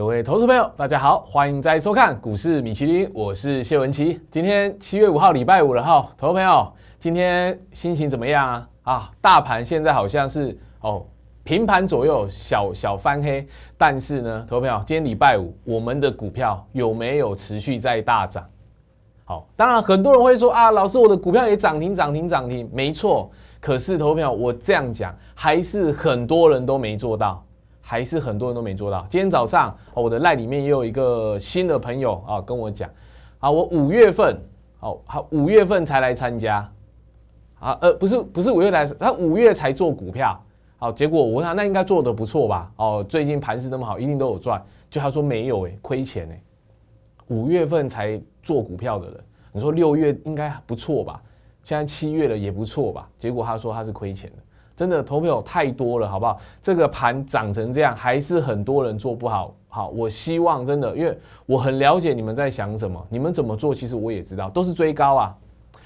各位投资朋友，大家好，欢迎再收看股市米其林，我是谢文琪。今天七月五号，礼拜五了哈，投资朋友，今天心情怎么样啊？啊，大盘现在好像是哦平盘左右，小小翻黑。但是呢，投资朋友，今天礼拜五，我们的股票有没有持续在大涨？好，当然很多人会说啊，老师，我的股票也涨停，涨停，涨停。没错，可是投票，我这样讲，还是很多人都没做到。还是很多人都没做到。今天早上，我的赖里面也有一个新的朋友啊，跟我讲，啊，我五月份，哦，他五月份才来参加，啊，呃，不是，不是五月来，他五月才做股票，好，结果我问他，那应该做的不错吧？哦，最近盘势那么好，一定都有赚。就他说没有，诶，亏钱呢。五月份才做股票的人，你说六月应该不错吧？现在七月了也不错吧？结果他说他是亏钱的。真的，投票太多了，好不好？这个盘涨成这样，还是很多人做不好。好，我希望真的，因为我很了解你们在想什么，你们怎么做，其实我也知道，都是追高啊。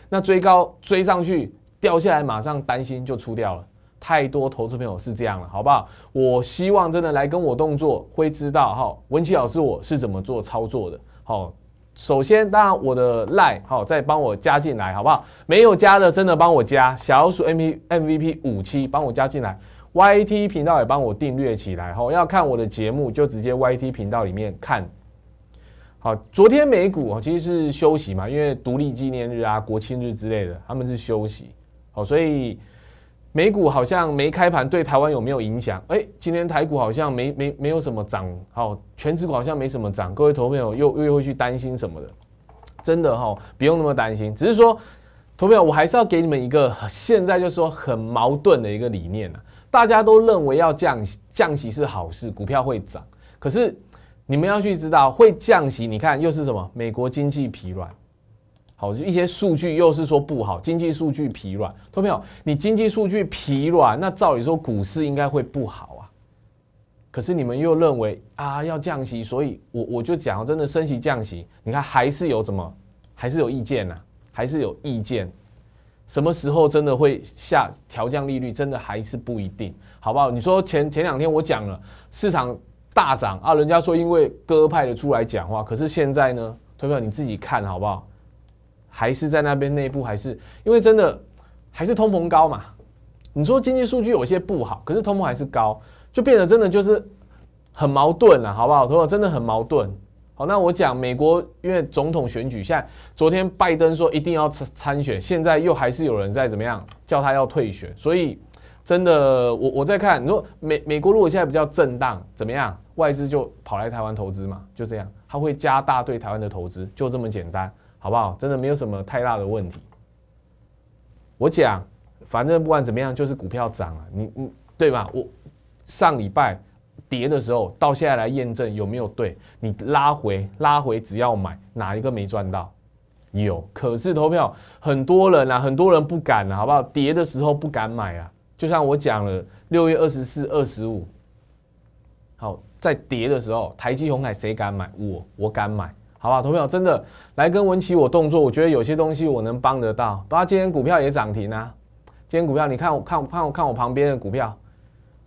那追高追上去，掉下来马上担心就出掉了，太多投资朋友是这样了，好不好？我希望真的来跟我动作，会知道哈。文琪老师，我是怎么做操作的？好。首先，当然我的赖好再帮我加进来，好不好？没有加的真的帮我加。小鼠 M P M V P 五七帮我加进来，Y T 频道也帮我订阅起来，吼！要看我的节目就直接 Y T 频道里面看。好，昨天美股哦，其实是休息嘛，因为独立纪念日啊、国庆日之类的他们是休息，好，所以。美股好像没开盘，对台湾有没有影响？哎，今天台股好像没没没有什么涨，好，全指股好像没什么涨。各位投朋友又又会去担心什么的？真的哈，不用那么担心。只是说，投朋友，我还是要给你们一个现在就是说很矛盾的一个理念啊。大家都认为要降降息是好事，股票会涨。可是你们要去知道，会降息，你看又是什么？美国经济疲软。好，就一些数据又是说不好，经济数据疲软，听没有？你经济数据疲软，那照理说股市应该会不好啊。可是你们又认为啊要降息，所以我我就讲真的，升息降息，你看还是有什么，还是有意见呐，还是有意见。什么时候真的会下调降利率，真的还是不一定，好不好？你说前前两天我讲了，市场大涨啊，人家说因为鸽派的出来讲话，可是现在呢，投票你自己看好不好？还是在那边内部，还是因为真的还是通膨高嘛？你说经济数据有些不好，可是通膨还是高，就变得真的就是很矛盾了，好不好？通膨真的很矛盾。好，那我讲美国，因为总统选举，现在昨天拜登说一定要参参选，现在又还是有人在怎么样叫他要退选，所以真的我我在看，你说美美国如果现在比较震荡，怎么样？外资就跑来台湾投资嘛，就这样，他会加大对台湾的投资，就这么简单。好不好？真的没有什么太大的问题。我讲，反正不管怎么样，就是股票涨了，你你对吧？我上礼拜跌的时候，到现在来验证有没有对？你拉回拉回，只要买哪一个没赚到？有可是投票，很多人啊，很多人不敢啊，好不好？跌的时候不敢买啊。就像我讲了，六月二十四、二十五，好，在跌的时候，台积、红海谁敢买？我我敢买。好吧，投票真的来跟文琪我动作，我觉得有些东西我能帮得到。包括今天股票也涨停啊，今天股票你看我看看我看我旁边的股票，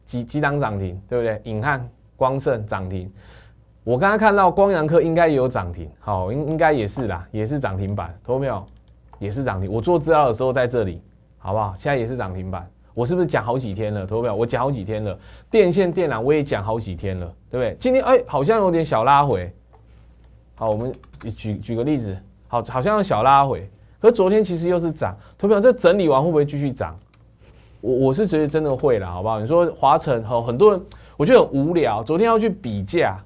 几几档涨停，对不对？影汉、光盛涨停。我刚刚看到光阳科应该也有涨停，好，应应该也是啦，也是涨停板。投票也是涨停。我做资料的时候在这里，好不好？现在也是涨停板。我是不是讲好几天了？投票，我讲好几天了。电线电缆我也讲好几天了，对不对？今天哎，好像有点小拉回。好，我们举举举个例子，好，好像小拉回，是昨天其实又是涨。投票这整理完会不会继续涨？我我是觉得真的会了，好不好？你说华晨，好，很多人，我觉得很无聊。昨天要去比价，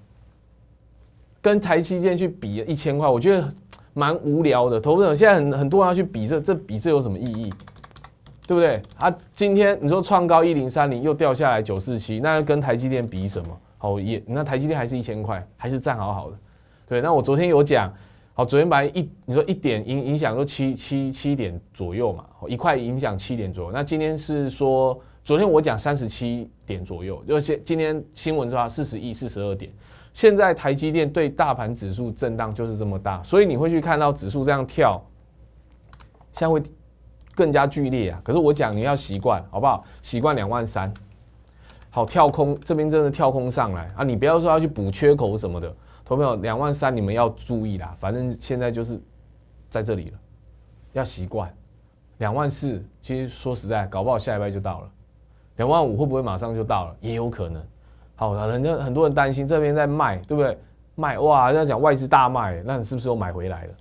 跟台积电去比一千块，我觉得蛮无聊的。投资了，现在很很多人要去比这，这比这有什么意义？对不对？啊，今天你说创高一零三零又掉下来九四七，那跟台积电比什么？哦，也，那台积电还是一千块，还是站好好的。对，那我昨天有讲，好，昨天白一，你说一点影影响，说七七七点左右嘛，一块影响七点左右。那今天是说，昨天我讲三十七点左右，就现今天新闻说四十一、四十二点。现在台积电对大盘指数震荡就是这么大，所以你会去看到指数这样跳，现在会更加剧烈啊。可是我讲你要习惯，好不好？习惯两万三，好跳空，这边真的跳空上来啊！你不要说要去补缺口什么的。投票两万三，你们要注意啦。反正现在就是在这里了，要习惯。两万四，其实说实在，搞不好下一拜就到了。两万五会不会马上就到了？也有可能。好，人家很多人担心这边在卖，对不对？卖哇，要讲外资大卖，那你是不是又买回来了？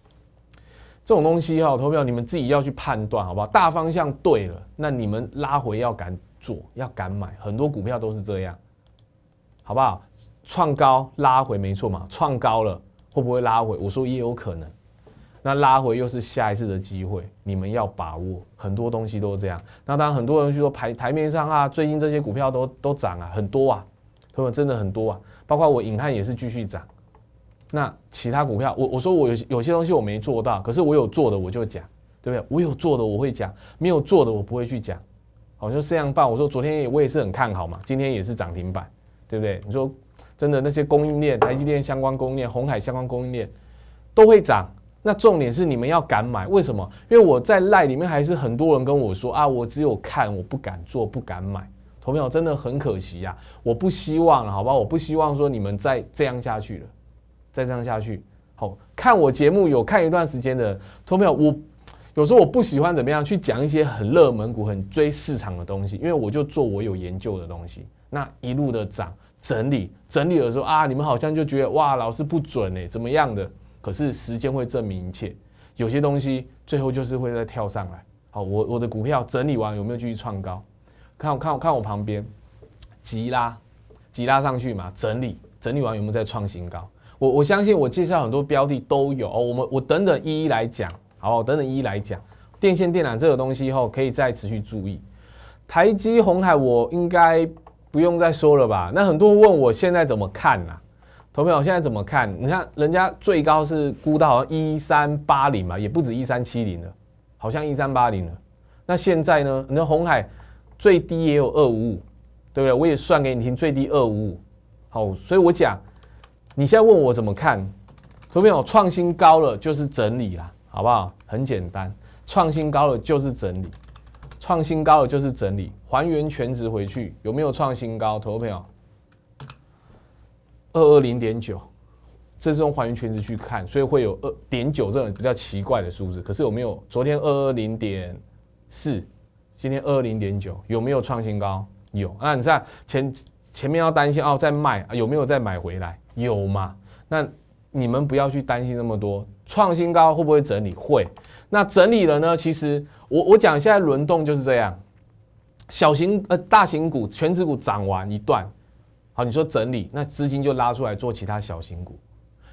这种东西哈，投票你们自己要去判断，好不好？大方向对了，那你们拉回要敢做，要敢买，很多股票都是这样，好不好？创高拉回没错嘛？创高了会不会拉回？我说也有可能。那拉回又是下一次的机会，你们要把握。很多东西都是这样。那当然，很多人就说台台面上啊，最近这些股票都都涨啊，很多啊，他们真的很多啊。包括我影汉也是继续涨。那其他股票，我我说我有有些东西我没做到，可是我有做的我就讲，对不对？我有做的我会讲，没有做的我不会去讲。好，就这样办。我说昨天我也是很看好嘛，今天也是涨停板，对不对？你说。真的那些供应链，台积电相关供应链，红海相关供应链都会涨。那重点是你们要敢买，为什么？因为我在赖里面还是很多人跟我说啊，我只有看，我不敢做，不敢买。投票真的很可惜呀。我不希望，好吧？我不希望说你们再这样下去了，再这样下去。好，看我节目有看一段时间的投票，我有时候我不喜欢怎么样去讲一些很热门股、很追市场的东西，因为我就做我有研究的东西，那一路的涨。整理整理的时候啊，你们好像就觉得哇，老师不准哎，怎么样的？可是时间会证明一切，有些东西最后就是会再跳上来。好，我我的股票整理完有没有继续创高？看我看我看我旁边，急拉急拉上去嘛？整理整理完有没有再创新高？我我相信我介绍很多标的都有，我们我等等一一来讲。好，等等一一来讲，电线电缆这个东西以后可以再持续注意。台积红海我应该。不用再说了吧？那很多人问我现在怎么看呐？投票现在怎么看？你看人家最高是估到好像一三八零嘛，也不止一三七零了，好像一三八零了。那现在呢？那红海最低也有二五五，对不对？我也算给你听，最低二五五。好，所以我讲，你现在问我怎么看？投票创新高了就是整理啦，好不好？很简单，创新高了就是整理。创新高的就是整理，还原全值回去，有没有创新高？投朋友，二二零点九，这是用还原全值去看，所以会有二点九这种比较奇怪的数字。可是有没有？昨天二二零点四，今天二二零点九，有没有创新高？有。那你看前前面要担心哦，在卖啊、有没有再买回来？有吗？那你们不要去担心那么多，创新高会不会整理？会。那整理了呢？其实。我我讲现在轮动就是这样，小型呃大型股、全指股涨完一段，好你说整理，那资金就拉出来做其他小型股，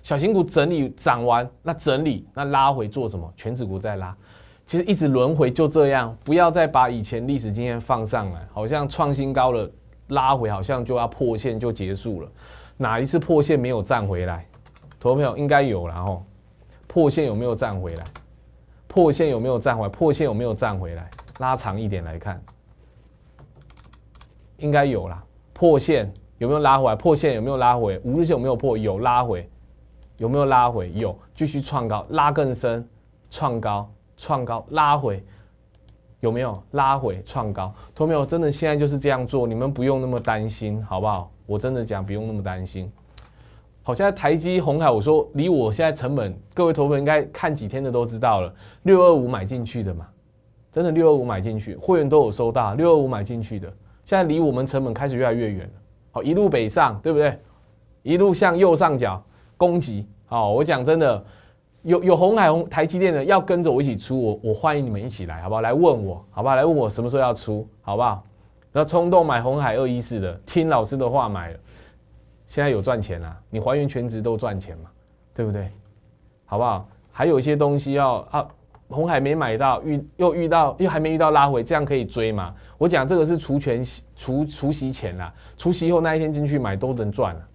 小型股整理涨完，那整理那拉回做什么？全指股再拉，其实一直轮回就这样，不要再把以前历史经验放上来，好像创新高了拉回好像就要破线就结束了，哪一次破线没有站回来？投票应该有了后破线有没有站回来？破线有没有站回？破线有没有站回来？拉长一点来看，应该有啦。破线有没有拉回来？破线有没有拉回？五日线有没有破？有拉回，有没有拉回？有，继续创高，拉更深，创高，创高，拉回，有没有拉回创高？同学们，真的现在就是这样做，你们不用那么担心，好不好？我真的讲，不用那么担心。好，现在台积红海，我说离我现在成本，各位朋友应该看几天的都知道了，六二五买进去的嘛，真的六二五买进去，会员都有收到，六二五买进去的，现在离我们成本开始越来越远了。好，一路北上，对不对？一路向右上角攻击。好，我讲真的，有有红海红台积电的要跟着我一起出，我我欢迎你们一起来，好不好？来问我，好不好？来问我什么时候要出，好不好？那冲动买红海二一四的，听老师的话买了。现在有赚钱了，你还原全值都赚钱嘛，对不对？好不好？还有一些东西要啊，红海没买到遇又遇到又还没遇到拉回，这样可以追嘛？我讲这个是除权除除息前啦，除息以后那一天进去买都能赚了，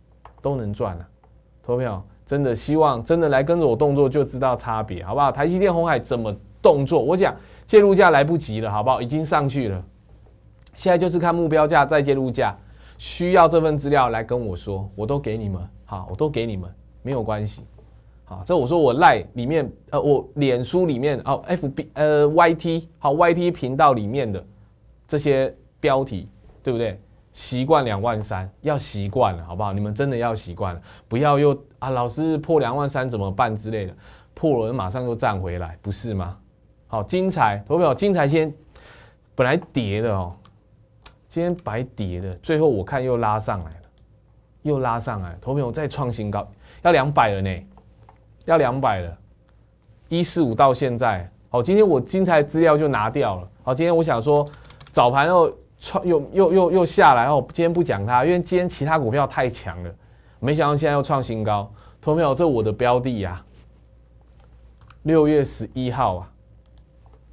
都能赚了。投票真的希望真的来跟着我动作就知道差别，好不好？台积电红海怎么动作？我讲介入价来不及了，好不好？已经上去了，现在就是看目标价再介入价。需要这份资料来跟我说，我都给你们，好，我都给你们，没有关系，好，这我说我赖里面，呃，我脸书里面哦，F B 呃 Y T 好 Y T 频道里面的这些标题，对不对？习惯两万三，要习惯了，好不好？你们真的要习惯了，不要又啊，老师破两万三怎么办之类的？破了马上又站回来，不是吗？好，精彩，投票，精彩先本来叠的哦。今天白跌的，最后我看又拉上来了，又拉上来。投片再创新高，要两百了呢，要两百了，一四五到现在。好，今天我精彩资料就拿掉了。好，今天我想说，早盘又创又又又又下来，哦，今天不讲它，因为今天其他股票太强了。没想到现在又创新高。投票这我的标的呀，六月十一号啊，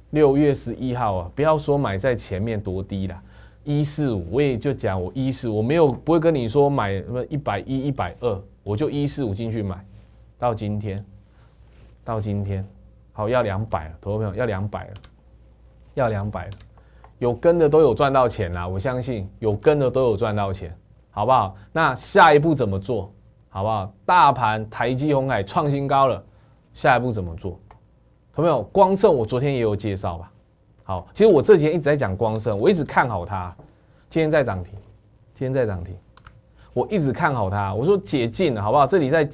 六月十一号啊，不要说买在前面多低了。一四五，我也就讲我一四，我没有不会跟你说买什么一百一一百二，我就一四五进去买，到今天，到今天，好要两百了，投友朋友要两百了，要两百了，有跟的都有赚到钱啦，我相信有跟的都有赚到钱，好不好？那下一步怎么做，好不好？大盘台积红海创新高了，下一步怎么做？朋友光胜我昨天也有介绍吧。好，其实我这几天一直在讲光生，我一直看好它。今天在涨停，今天在涨停，我一直看好它。我说解禁，了，好不好？这里在，其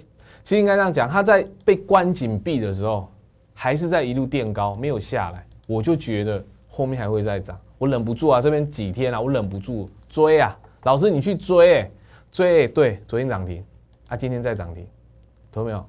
实应该这样讲，它在被关紧闭的时候，还是在一路垫高，没有下来。我就觉得后面还会再涨，我忍不住啊，这边几天了，我忍不住追啊。老师，你去追，追对，昨天涨停，啊，今天在涨停，懂没有？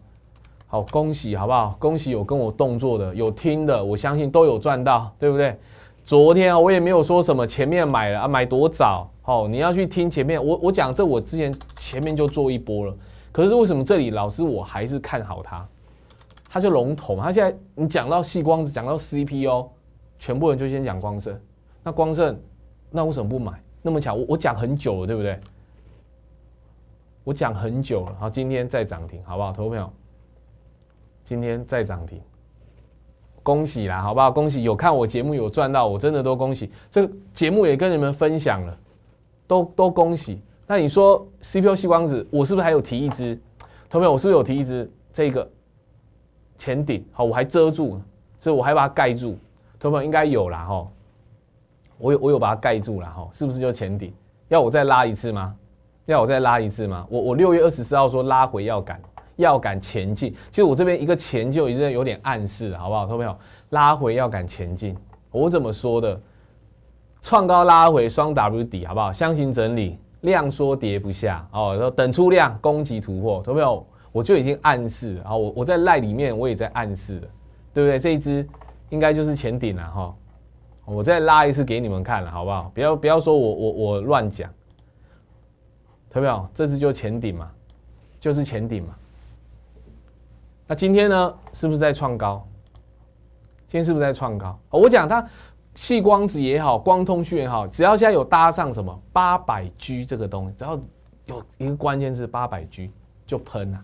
好，恭喜，好不好？恭喜有跟我动作的，有听的，我相信都有赚到，对不对？昨天啊，我也没有说什么，前面买了啊，买多早，好，你要去听前面我我讲这，我之前前面就做一波了。可是为什么这里老师我还是看好它？它就龙头，它现在你讲到细光子，讲到 CPU，全部人就先讲光胜。那光胜，那为什么不买？那么巧，我我讲很久了，对不对？我讲很久了，好，今天再涨停，好不好，投票朋友？今天再涨停，恭喜啦，好不好？恭喜有看我节目有赚到，我真的都恭喜。这个节目也跟你们分享了，都都恭喜。那你说 CPU 吸光子，我是不是还有提一支？朋友们，我是不是有提一支？这个前顶，好，我还遮住，所以我还把它盖住。朋友们，应该有啦，哈。我有我有把它盖住了，哈，是不是就前顶？要我再拉一次吗？要我再拉一次吗？我我六月二十四号说拉回要赶。要敢前进，其实我这边一个前就已经有点暗示，了，好不好？有没有拉回要敢前进？我怎么说的？创高拉回双 W 底，好不好？箱型整理，量缩跌不下哦。然后等出量，攻击突破，有没有？我就已经暗示啊！我我在赖里面我也在暗示了，对不对？这一只应该就是前顶了哈！我再拉一次给你们看了，好不好？不要不要说我我我乱讲，特别好，这只就前顶嘛，就是前顶嘛。那今天呢，是不是在创高？今天是不是在创高？我讲它，细光子也好，光通讯也好，只要现在有搭上什么八百 G 这个东西，只要有一个关键字八百 G 就喷了，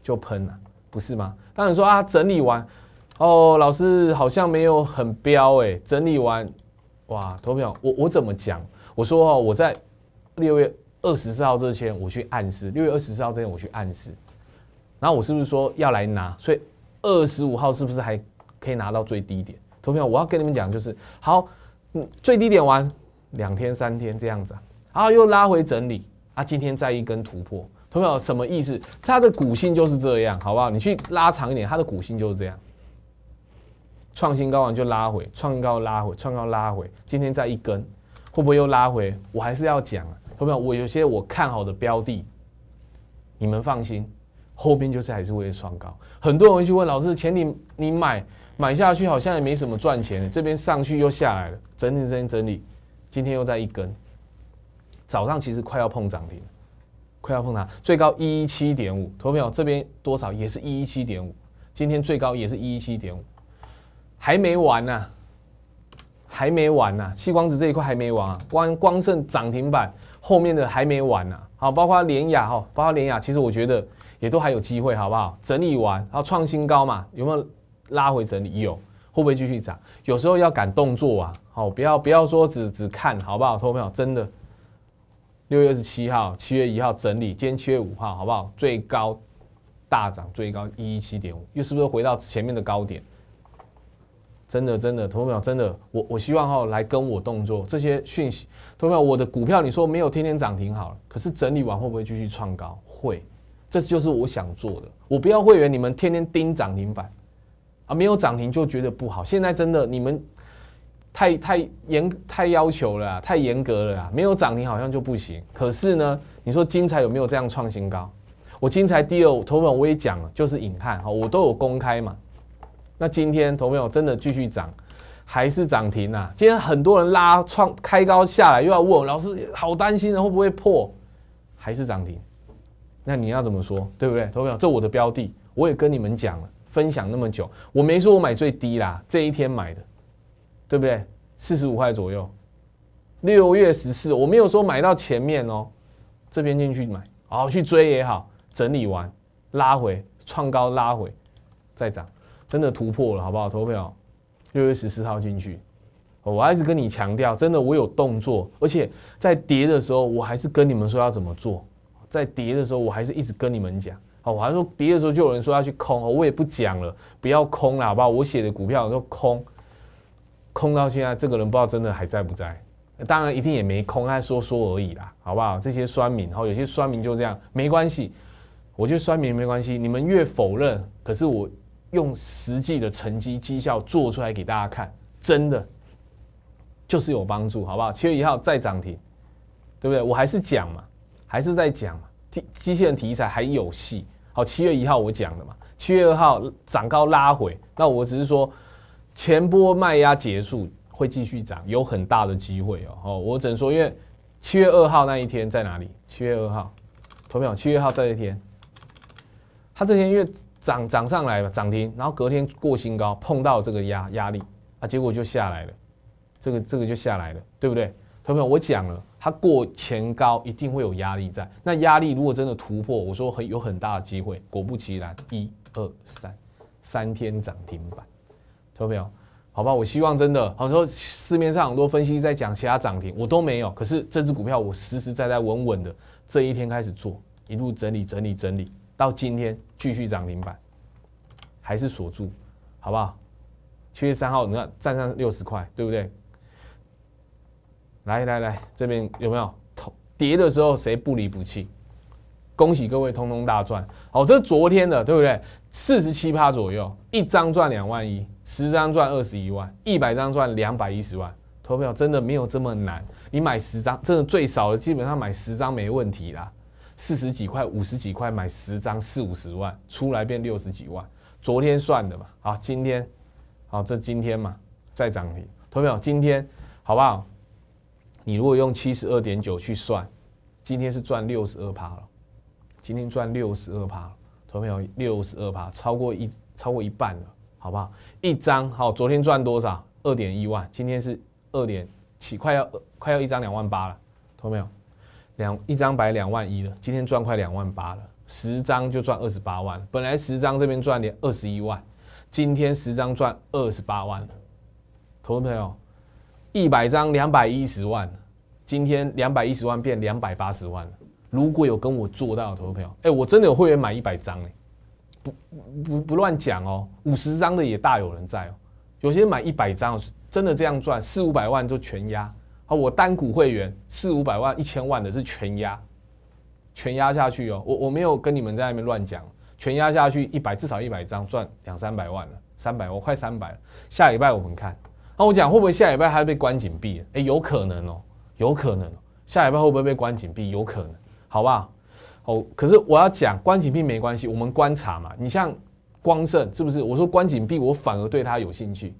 就喷了，不是吗？当然说啊，整理完，哦，老师好像没有很标哎，整理完，哇，投票，我我怎么讲？我说哦，我在六月二十四号之前，我去暗示；六月二十四号之前，我去暗示。那我是不是说要来拿？所以二十五号是不是还可以拿到最低点？投票，我要跟你们讲，就是好，最低点玩两天三天这样子啊，然后又拉回整理啊，今天再一根突破，投票什么意思？它的股性就是这样，好不好？你去拉长一点，它的股性就是这样。创新高完就拉回，创高拉回，创高拉回，今天再一根会不会又拉回？我还是要讲啊，投票，我有些我看好的标的，你们放心。后边就是还是会双高，很多人去问老师，前你你买买下去好像也没什么赚钱，这边上去又下来了，整理整理整理，今天又在一根，早上其实快要碰涨停，快要碰它，最高一一七点五，投票这边多少也是一一七点五，今天最高也是一一七点五，还没完呢，还没完呢，西光子这一块还没完啊，光光盛涨停板后面的还没完呢。好，包括联雅哈，包括联雅，其实我觉得也都还有机会，好不好？整理完，然后创新高嘛，有没有拉回整理？有，会不会继续涨？有时候要敢动作啊！好，不要不要说只只看，好不好？投票真的，六月二十七号、七月一号整理，今天七月五号，好不好？最高大涨，最高一一七点五，又是不是回到前面的高点？真的，真的，投票真的，我我希望哈来跟我动作这些讯息，投票我的股票你说没有天天涨停好了，可是整理完会不会继续创高？会，这就是我想做的。我不要会员，你们天天盯涨停板啊，没有涨停就觉得不好。现在真的你们太太严太要求了，太严格了啊！没有涨停好像就不行。可是呢，你说精彩有没有这样创新高？我精彩第二，投票我也讲了，就是隐汉哈，我都有公开嘛。那今天投票真的继续涨，还是涨停啊？今天很多人拉创开高下来，又要问老师，好担心啊，会不会破？还是涨停？那你要怎么说，对不对？投票，这我的标的，我也跟你们讲了，分享那么久，我没说我买最低啦，这一天买的，对不对？四十五块左右，六月十四，我没有说买到前面哦，这边进去买，哦，去追也好，整理完拉回创高拉回再涨。真的突破了，好不好？投票六月十四号进去，我还是跟你强调，真的我有动作，而且在跌的时候，我还是跟你们说要怎么做。在跌的时候，我还是一直跟你们讲，好，我还说跌的时候就有人说要去空，我也不讲了，不要空了，好不好？我写的股票都空，空到现在，这个人不知道真的还在不在？当然一定也没空，他说说而已啦，好不好？这些酸民，好，有些酸民就这样，没关系，我觉得酸民没关系。你们越否认，可是我。用实际的成绩、绩效做出来给大家看，真的就是有帮助，好不好？七月一号再涨停，对不对？我还是讲嘛，还是在讲嘛，机机器人题材还有戏。好，七月一号我讲的嘛，七月二号涨高拉回，那我只是说前波卖压结束会继续涨，有很大的机会哦。我只能说，因为七月二号那一天在哪里？七月二号投票，七月二号这一天，他这天因为。涨涨上来吧，涨停，然后隔天过新高，碰到这个压压力啊，结果就下来了，这个这个就下来了，对不对？朋友我讲了，它过前高一定会有压力在，那压力如果真的突破，我说很有很大的机会。果不其然，一二三，三天涨停板，朋友好吧，我希望真的，好时市面上很多分析在讲其他涨停，我都没有，可是这只股票我实实在在稳稳的，这一天开始做，一路整理整理整理。到今天继续涨停板，还是锁住，好不好？七月三号你看站上六十块，对不对？来来来，这边有没有？跌的时候谁不离不弃？恭喜各位通通大赚。好，这是昨天的，对不对？四十七趴左右，一张赚两万一，十张赚二十一万，一百张赚两百一十万。投票真的没有这么难，你买十张，真的最少的基本上买十张没问题啦。四十几块、五十几块买十张，四五十万出来变六十几万。昨天算的嘛，好，今天，好，这今天嘛再涨停，同没有？今天好不好？你如果用七十二点九去算，今天是赚六十二趴了。今天赚六十二趴，同没有？六十二趴，超过一超过一半了，好不好？一张好，昨天赚多少？二点一万，今天是二点七，快要快要一张两万八了，同没有？两一张白两万一了，今天赚快两万八了，十张就赚二十八万。本来十张这边赚点二十一万，今天十张赚二十八万。投资朋友，一百张两百一十万，今天两百一十万变两百八十万了。如果有跟我做到的投资朋友，哎，我真的有会员买一百张哎，不不不乱讲哦，五十张的也大有人在哦，有些人买一百张真的这样赚四五百万就全压。好，我单股会员四五百万、一千万的是全压，全压下去哦。我我没有跟你们在外面乱讲，全压下去一百至少一百张，赚两三百万了，三百我快三百。下礼拜我们看，那我讲会不会下礼拜它被关井闭？哎，有可能哦，有可能。下礼拜会不会被关井闭？有可能，好吧？好，可是我要讲关井闭没关系，我们观察嘛。你像光盛是不是？我说关井闭，我反而对它有兴趣，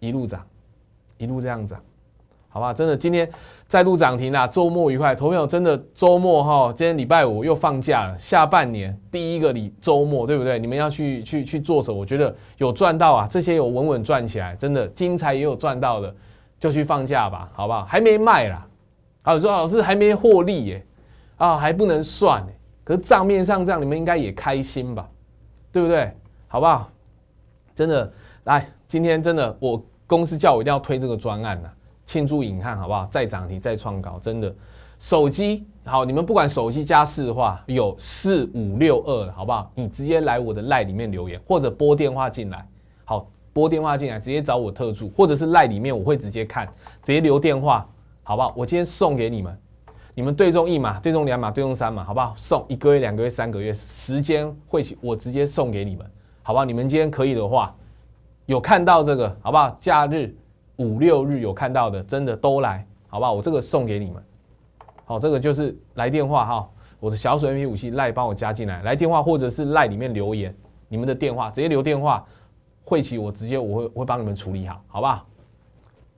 一路涨，一路这样涨。好吧，真的，今天再度涨停啦，周末愉快，投票真的周末哈，今天礼拜五又放假了。下半年第一个礼周末，对不对？你们要去去去做什么？我觉得有赚到啊，这些有稳稳赚起来，真的，精彩也有赚到的，就去放假吧，好不好？还没卖啦，啊，说老师还没获利耶，啊，还不能算，可是账面上这样，你们应该也开心吧，对不对？好不好？真的，来，今天真的，我公司叫我一定要推这个专案呢。庆祝引看好不好？再涨停再创高，真的。手机好，你们不管手机加四的话，有四五六二了好不好？你直接来我的赖里面留言，或者拨电话进来，好拨电话进来，直接找我特助，或者是赖里面我会直接看，直接留电话好不好？我今天送给你们，你们对中一码、对中两码、对中三码好不好？送一个月、两个月、三个月时间会我直接送给你们好不好？你们今天可以的话，有看到这个好不好？假日。五六日有看到的，真的都来，好不好？我这个送给你们，好，这个就是来电话哈。我的小水 M p 武器赖帮我加进来，来电话或者是赖里面留言，你们的电话直接留电话，晦齐我直接我会会帮你们处理好，好吧？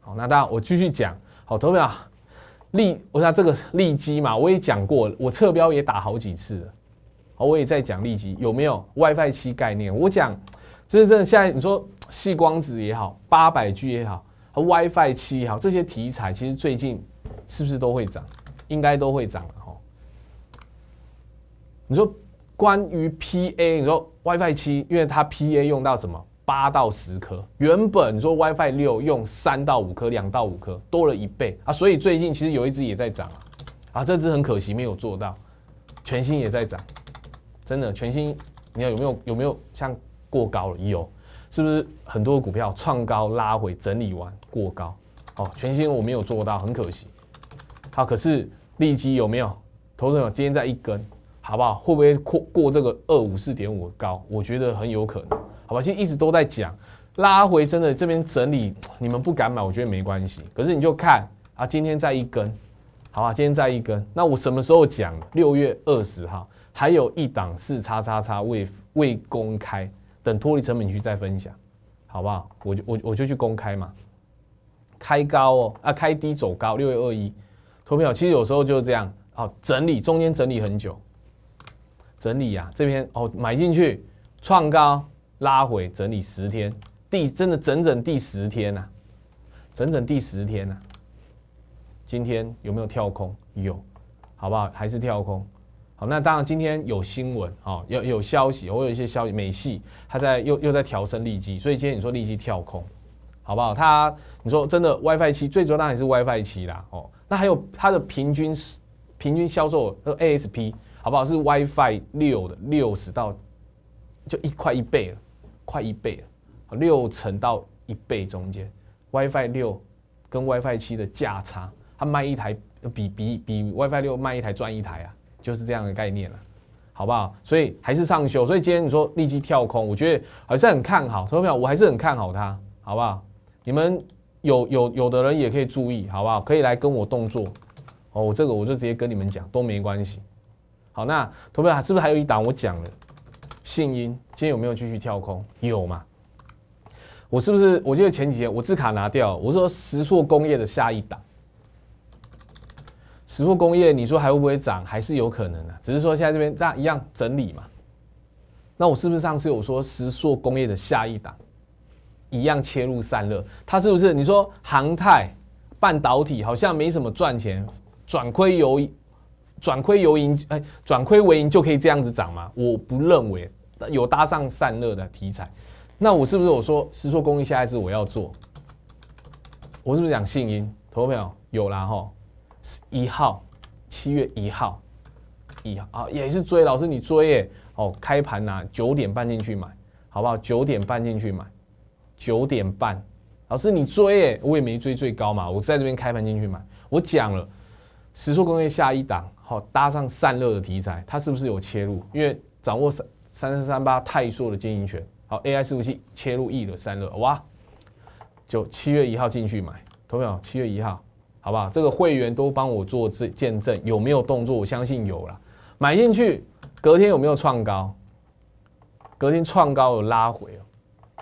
好，那当然我继续讲，好，投票有？利，我想这个利基嘛，我也讲过，我测标也打好几次了，好，我也在讲利基有没有 WiFi 七概念？我讲这是真的，现在你说细光子也好，八百 G 也好。和 WiFi 七哈这些题材其实最近是不是都会涨？应该都会涨了哈。你说关于 PA，你说 WiFi 七，因为它 PA 用到什么八到十颗，原本你说 WiFi 六用三到五颗，两到五颗多了一倍啊，所以最近其实有一只也在涨啊，啊这只很可惜没有做到，全新也在涨，真的全新，你看有没有有没有像过高了？有。是不是很多股票创高拉回整理完过高？哦，全新我没有做到，很可惜。好，可是利基有没有？投资者有今天在一根，好不好？会不会过过这个二五四点五高？我觉得很有可能，好吧？其实一直都在讲拉回，真的这边整理，你们不敢买，我觉得没关系。可是你就看啊，今天在一根，好吧？今天在一根，那我什么时候讲？六月二十号还有一档四叉叉叉未未公开。等脱离成本区再分享，好不好？我就我我就去公开嘛，开高哦啊，开低走高。六月二一投票，其实有时候就是这样哦，整理中间整理很久，整理呀这边哦买进去创高拉回整理十天，第真的整整第十天呐，整整第十天呐。今天有没有跳空？有，好不好？还是跳空？好，那当然，今天有新闻，哦，有有消息，我有一些消息，美系它在又又在调升利息，所以今天你说利息跳空，好不好？它你说真的，WiFi 七，最主要当然是 WiFi 七啦，哦，那还有它的平均平均销售 ASP，好不好？是 WiFi 六的六十到就一快一倍了，快一倍了，六成到一倍中间，WiFi 六跟 WiFi 七的价差，它卖一台比比比 WiFi 六卖一台赚一台啊。就是这样的概念了，好不好？所以还是上修，所以今天你说立即跳空，我觉得还是很看好，投票，我还是很看好它，好不好？你们有有有的人也可以注意，好不好？可以来跟我动作，哦，我这个我就直接跟你们讲都没关系。好，那投票是不是还有一档我讲了？信音今天有没有继续跳空？有吗？我是不是？我记得前几天我字卡拿掉，我说石塑工业的下一档。石塑工业，你说还会不会涨？还是有可能的，只是说现在这边大家一样整理嘛。那我是不是上次有说石塑工业的下一档，一样切入散热？它是不是你说航太半导体好像没什么赚钱，转亏由转亏由盈，哎，转亏为盈就可以这样子涨吗？我不认为有搭上散热的题材。那我是不是我说石塑工业下一次我要做？我是不是讲信音？投票有啦哈。一号，七月一号，一号啊，也是追老师，你追耶！哦，开盘呐，九点半进去买，好不好？九点半进去买，九点半，老师你追耶！我也没追最高嘛，我在这边开盘进去买，我讲了，石塑工业下一档，好搭上散热的题材，它是不是有切入？因为掌握三三三三八泰硕的经营权，好 AI 服器切入 E 的散热，哇！就七月一号进去买，投票七月一号。好不好？这个会员都帮我做这见证，有没有动作？我相信有了，买进去，隔天有没有创高？隔天创高有拉回哦，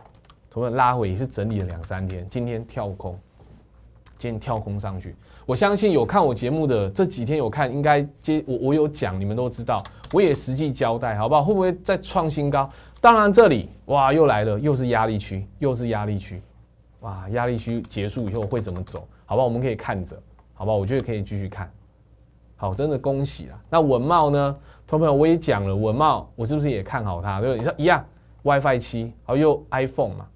同样拉回也是整理了两三天，今天跳空，今天跳空上去。我相信有看我节目的这几天有看，应该接我我有讲，你们都知道，我也实际交代，好不好？会不会再创新高？当然这里哇，又来了，又是压力区，又是压力区，哇，压力区结束以后会怎么走？好吧，我们可以看着，好吧，我觉得可以继续看。好，真的恭喜了。那文茂呢，同朋友我也讲了，文茂我是不是也看好它？对，你说一样，WiFi 七，好又 iPhone 嘛，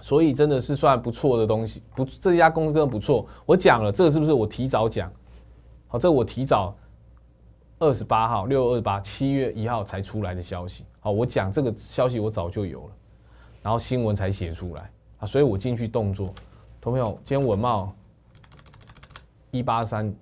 所以真的是算不错的东西，不，这家公司真的不错。我讲了，这个是不是我提早讲？好，这我提早二十八号，六月二十八，七月一号才出来的消息。好，我讲这个消息我早就有了，然后新闻才写出来啊，所以我进去动作。投票，今天文茂一八三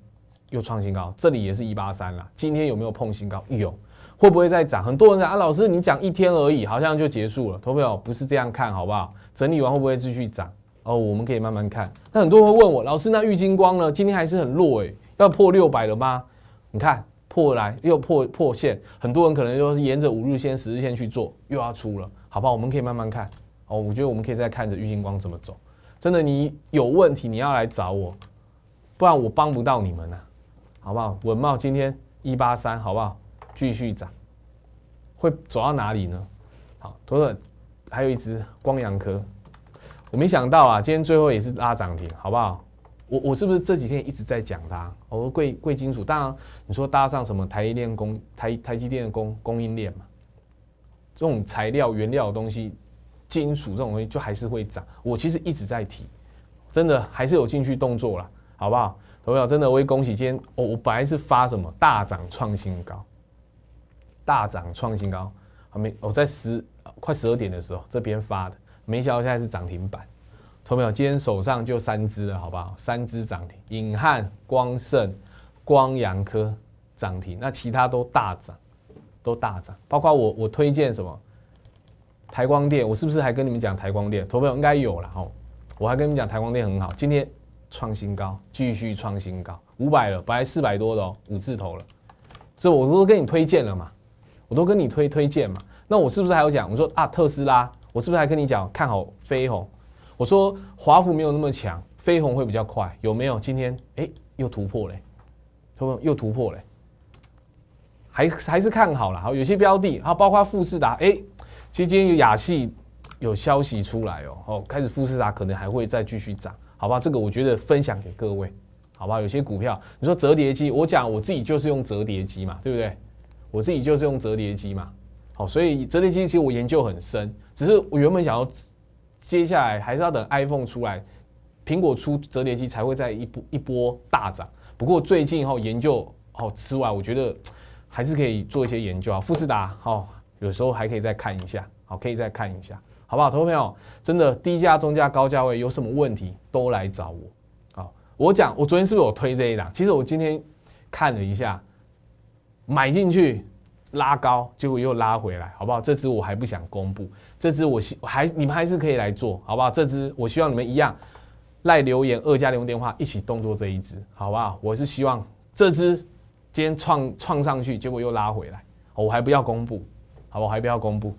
又创新高，这里也是一八三了。今天有没有碰新高？有，会不会再涨？很多人讲啊，老师你讲一天而已，好像就结束了。投票不是这样看，好不好？整理完会不会继续涨？哦，我们可以慢慢看。但很多人问我，老师那玉金光呢？今天还是很弱哎，要破六百了吗？你看破来又破破线，很多人可能就是沿着五日线、十日线去做，又要出了，好不好？我们可以慢慢看。哦，我觉得我们可以再看着玉金光怎么走。真的，你有问题你要来找我，不然我帮不到你们呐，好不好？文茂今天一八三，好不好？继续涨，会走到哪里呢？好，妥妥，还有一只光洋科，我没想到啊，今天最后也是拉涨停，好不好？我我是不是这几天一直在讲它？我说贵贵金属，当然你说搭上什么台一电供台台积电的供供应链嘛，这种材料原料的东西。金属这种东西就还是会涨，我其实一直在提，真的还是有进去动作了，好不好？投票真的，我也恭喜今天，我我本来是发什么大涨创新高，大涨创新高，还没？我在十快十二点的时候这边发的，没想到现在是涨停板。投票今天手上就三只了，好不好？三只涨停，引汉、光盛、光阳科涨停，那其他都大涨，都大涨，包括我我推荐什么？台光电，我是不是还跟你们讲台光电？投朋友应该有了哦。我还跟你们讲台光电很好，今天创新高，继续创新高，五百了，本来四百多的哦，五字头了。这我都跟你推荐了嘛，我都跟你推推荐嘛。那我是不是还有讲？我说啊，特斯拉，我是不是还跟你讲看好飞鸿？我说华府没有那么强，飞鸿会比较快，有没有？今天哎，又突破嘞，投朋友又突破嘞，还还是看好了。好，有些标的还包括富士达，哎。其实今天有雅戏有消息出来哦，哦，开始富士达可能还会再继续涨，好吧？这个我觉得分享给各位，好吧？有些股票，你说折叠机，我讲我自己就是用折叠机嘛，对不对？我自己就是用折叠机嘛，好，所以折叠机其实我研究很深，只是我原本想要接下来还是要等 iPhone 出来，苹果出折叠机才会再一波一波大涨。不过最近哈研究哦之外，我觉得还是可以做一些研究啊，富士达好。有时候还可以再看一下，好，可以再看一下，好不好？投资朋友，真的低价、中价、高价位有什么问题都来找我，好，我讲，我昨天是不是有推这一档？其实我今天看了一下，买进去拉高，结果又拉回来，好不好？这只我还不想公布，这只我希还你们还是可以来做好不好？这只我希望你们一样赖留言、二加零电话一起动作这一支，好不好？我是希望这支今天创创上去，结果又拉回来，我还不要公布。好，我还不要公布，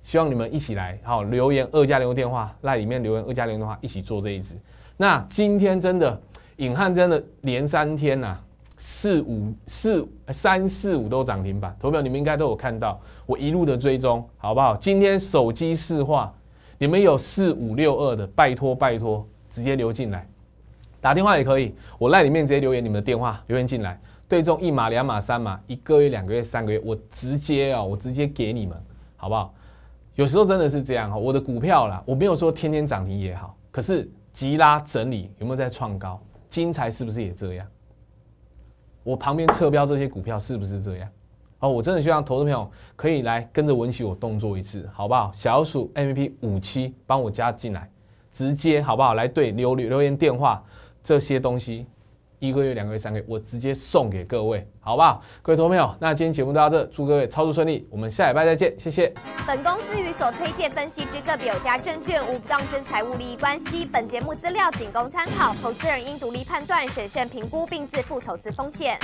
希望你们一起来。好，留言二加零电话，那里面留言二加零的话，一起做这一支。那今天真的，尹汉真的连三天呐，四五四三四五都涨停板。投票你们应该都有看到，我一路的追踪，好不好？今天手机市话，你们有四五六二的，拜托拜托，直接留进来，打电话也可以，我赖里面直接留言你们的电话，留言进来。对中一码两码三码，一个月两个月三个月，我直接啊，我直接给你们，好不好？有时候真的是这样哈，我的股票啦，我没有说天天涨停也好，可是急拉整理有没有在创高？金财是不是也这样？我旁边侧标这些股票是不是这样？哦，我真的希望投资朋友可以来跟着文琪我动作一次，好不好？小鼠 MVP 五七帮我加进来，直接好不好？来对留留言电话这些东西。一个月、两个月、三个月，我直接送给各位，好不好？各位朋友，那今天节目到这，祝各位操作顺利，我们下礼拜再见，谢谢。本公司与所推荐分析之个别有价证券无不当之财务利益关系，本节目资料仅供参考，投资人应独立判断、审慎评估并自负投资风险。